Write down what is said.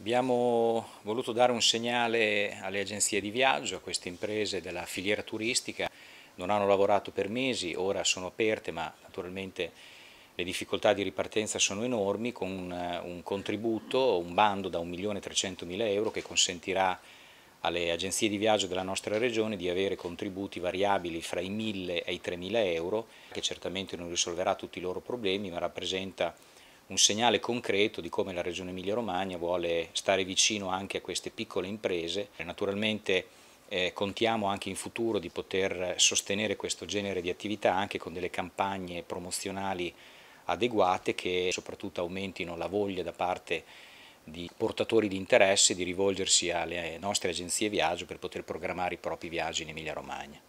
Abbiamo voluto dare un segnale alle agenzie di viaggio, a queste imprese della filiera turistica, non hanno lavorato per mesi, ora sono aperte ma naturalmente le difficoltà di ripartenza sono enormi con un, un contributo, un bando da 1.300.000 euro che consentirà alle agenzie di viaggio della nostra regione di avere contributi variabili fra i 1.000 e i 3.000 euro, che certamente non risolverà tutti i loro problemi ma rappresenta un segnale concreto di come la Regione Emilia-Romagna vuole stare vicino anche a queste piccole imprese. Naturalmente eh, contiamo anche in futuro di poter sostenere questo genere di attività anche con delle campagne promozionali adeguate che soprattutto aumentino la voglia da parte di portatori di interesse di rivolgersi alle nostre agenzie viaggio per poter programmare i propri viaggi in Emilia Romagna.